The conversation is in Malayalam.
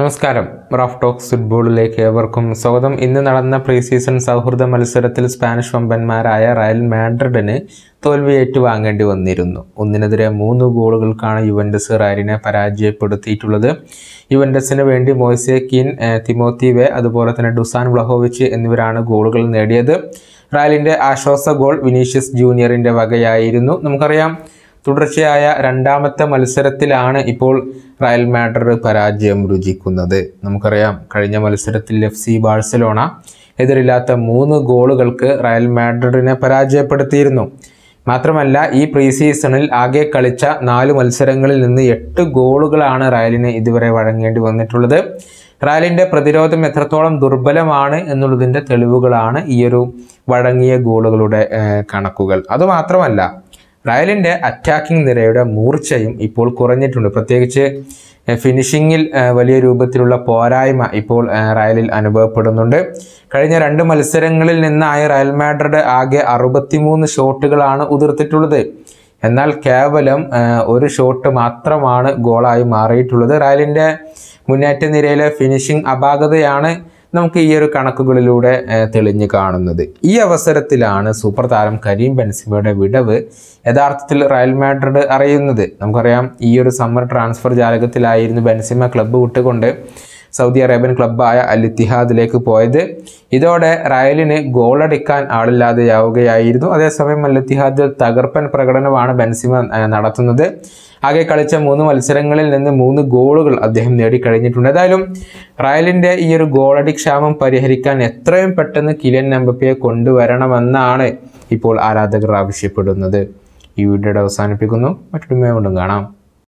നമസ്കാരം റഫ് ടോക്സ് ഫുട്ബോളിലേക്ക് ഏവർക്കും സ്വാഗതം ഇന്ന് നടന്ന പ്രീ സീസൺ സൗഹൃദ മത്സരത്തിൽ സ്പാനിഷ് വമ്പന്മാരായ റയൽ മാഡ്രിഡിന് തോൽവി ഏറ്റുവാങ്ങേണ്ടി വന്നിരുന്നു ഒന്നിനെതിരെ മൂന്ന് ഗോളുകൾക്കാണ് യുവൻഡസ് റയലിനെ പരാജയപ്പെടുത്തിയിട്ടുള്ളത് യുവൻഡസിന് വേണ്ടി മോയ്സെ കിൻ തിമോത്തി അതുപോലെ തന്നെ ഡുസാൻ വ്ലഹോവിച്ച് എന്നിവരാണ് ഗോളുകൾ നേടിയത് റയലിൻ്റെ ആശ്വാസ ഗോൾ വിനീഷ്യസ് ജൂനിയറിൻ്റെ വകയായിരുന്നു നമുക്കറിയാം തുടർച്ചയായ രണ്ടാമത്തെ മത്സരത്തിലാണ് ഇപ്പോൾ റയൽ മാഡ്രിഡ് പരാജയം രുചിക്കുന്നത് നമുക്കറിയാം കഴിഞ്ഞ മത്സരത്തിൽ എഫ് സി ബാഴ്സലോണ എതിരില്ലാത്ത മൂന്ന് ഗോളുകൾക്ക് റയൽ മാഡ്രിഡിനെ പരാജയപ്പെടുത്തിയിരുന്നു മാത്രമല്ല ഈ പ്രീ സീസണിൽ ആകെ കളിച്ച നാല് മത്സരങ്ങളിൽ നിന്ന് എട്ട് ഗോളുകളാണ് റയലിന് ഇതുവരെ വഴങ്ങേണ്ടി വന്നിട്ടുള്ളത് റയലിൻ്റെ പ്രതിരോധം എത്രത്തോളം ദുർബലമാണ് എന്നുള്ളതിൻ്റെ തെളിവുകളാണ് ഈയൊരു വഴങ്ങിയ ഗോളുകളുടെ കണക്കുകൾ അതുമാത്രമല്ല റയലിൻ്റെ അറ്റാക്കിംഗ് നിരയുടെ മൂർച്ചയും ഇപ്പോൾ കുറഞ്ഞിട്ടുണ്ട് പ്രത്യേകിച്ച് ഫിനിഷിങ്ങിൽ വലിയ രൂപത്തിലുള്ള പോരായ്മ ഇപ്പോൾ റയലിൽ അനുഭവപ്പെടുന്നുണ്ട് കഴിഞ്ഞ രണ്ട് മത്സരങ്ങളിൽ നിന്നായി റയൽ മാഡ്രിഡ് ആകെ അറുപത്തിമൂന്ന് ഷോട്ടുകളാണ് ഉതിർത്തിട്ടുള്ളത് എന്നാൽ കേവലം ഒരു ഷോട്ട് മാത്രമാണ് ഗോളായി മാറിയിട്ടുള്ളത് റയലിൻ്റെ മുന്നേറ്റ നിരയിലെ ഫിനിഷിംഗ് അപാകതയാണ് നമുക്ക് ഈ ഒരു കണക്കുകളിലൂടെ തെളിഞ്ഞു കാണുന്നത് ഈ അവസരത്തിലാണ് സൂപ്പർ താരം കരീം ബെൻസിമയുടെ വിടവ് യഥാർത്ഥത്തിൽ റയൽ മാഡ്രിഡ് അറിയുന്നത് നമുക്കറിയാം ഈ ഒരു സമ്മർ ട്രാൻസ്ഫർ ജാലകത്തിലായിരുന്നു ബെൻസിമ ക്ലബ്ബ് വിട്ടുകൊണ്ട് സൗദി അറേബ്യൻ ക്ലബ്ബായ അൽ ഇത്തിഹാദിലേക്ക് പോയത് ഇതോടെ റയലിന് ഗോളടിക്കാൻ ആളില്ലാതെയാവുകയായിരുന്നു അതേസമയം അൽ ഇത്തിഹാദിൽ തകർപ്പൻ പ്രകടനമാണ് ബെൻസിമ നടത്തുന്നത് ആകെ കളിച്ച മൂന്ന് മത്സരങ്ങളിൽ നിന്ന് മൂന്ന് ഗോളുകൾ അദ്ദേഹം നേടിക്കഴിഞ്ഞിട്ടുണ്ട് ഏതായാലും റയലിൻ്റെ ഈ ഒരു ഗോളടി ക്ഷാമം പരിഹരിക്കാൻ എത്രയും പെട്ടെന്ന് കിലിയൻ നമ്പപ്പിയെ കൊണ്ടുവരണമെന്നാണ് ഇപ്പോൾ ആരാധകർ ആവശ്യപ്പെടുന്നത് ഈ വീഡിയോയുടെ അവസാനിപ്പിക്കുന്നു മറ്റൊരു വീണ്ടും കാണാം